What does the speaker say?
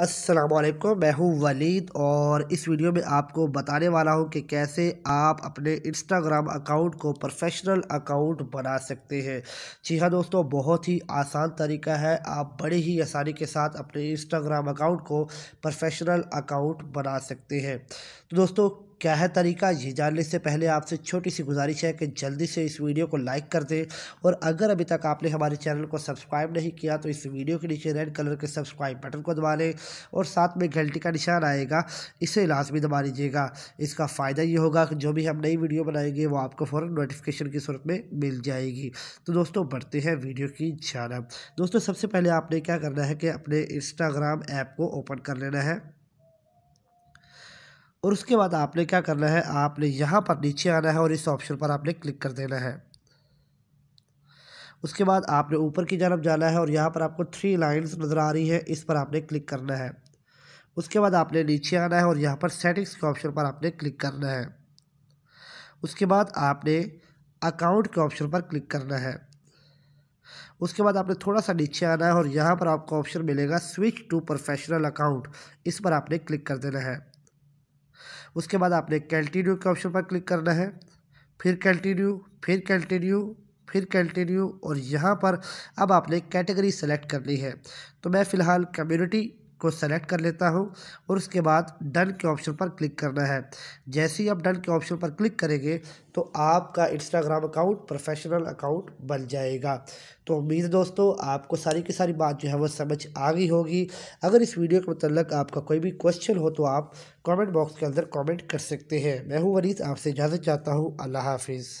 असलकुम मैं हूँ वलीद और इस वीडियो में आपको बताने वाला हूँ कि कैसे आप अपने इंस्टाग्राम अकाउंट को प्रोफेशनल अकाउंट बना सकते हैं जी हाँ दोस्तों बहुत ही आसान तरीका है आप बड़े ही आसानी के साथ अपने इंस्टाग्राम अकाउंट को प्रोफेशनल अकाउंट बना सकते हैं तो दोस्तों क्या है तरीका ये जानने से पहले आपसे छोटी सी गुजारिश है कि जल्दी से इस वीडियो को लाइक कर दें और अगर अभी तक आपने हमारे चैनल को सब्सक्राइब नहीं किया तो इस वीडियो के नीचे रेड कलर के सब्सक्राइब बटन को दबा लें और साथ में घंटी का निशान आएगा इसे भी दबा लीजिएगा इसका फ़ायदा ये होगा कि जो भी हम नई वीडियो बनाएंगे वो आपको फ़ौर नोटिफिकेशन की सूरत में मिल जाएगी तो दोस्तों बढ़ते हैं वीडियो की जानब दोस्तों सबसे पहले आपने क्या करना है कि अपने इंस्टाग्राम ऐप को ओपन कर लेना है और उसके बाद आपने क्या करना है आपने यहाँ पर नीचे आना है और इस ऑप्शन पर आपने क्लिक कर देना है उसके बाद आपने ऊपर की जानब जाना है और यहाँ पर आपको थ्री लाइन्स नज़र आ रही है इस पर आपने क्लिक करना है उसके बाद आपने नीचे आना है और यहाँ पर सेटिंग्स के ऑप्शन पर आपने क्लिक करना है उसके बाद आपने अकाउंट के ऑप्शन पर क्लिक करना है उसके बाद आपने थोड़ा सा नीचे आना है और यहाँ पर आपको ऑप्शन मिलेगा स्विच टू प्रोफेशनल अकाउंट इस पर आपने क्लिक कर देना है उसके बाद आपने कंटिन्यू के ऑप्शन पर क्लिक करना है फिर कंटिन्यू फिर कंटिन्यू फिर कंटिन्यू और यहाँ पर अब आपने कैटेगरी सेलेक्ट करनी है तो मैं फ़िलहाल कम्युनिटी को सेलेक्ट कर लेता हूँ और उसके बाद डन के ऑप्शन पर क्लिक करना है जैसे ही आप डन के ऑप्शन पर क्लिक करेंगे तो आपका इंस्टाग्राम अकाउंट प्रोफेशनल अकाउंट बन जाएगा तो उम्मीद है दोस्तों आपको सारी की सारी बात जो है वो समझ आ गई होगी अगर इस वीडियो के मतलब आपका कोई भी क्वेश्चन हो तो आप कमेंट बॉक्स के अंदर कमेंट कर सकते हैं मैं हूँ वरीज आपसे इजाज़त चाहता हूँ अल्लाह हाफिज़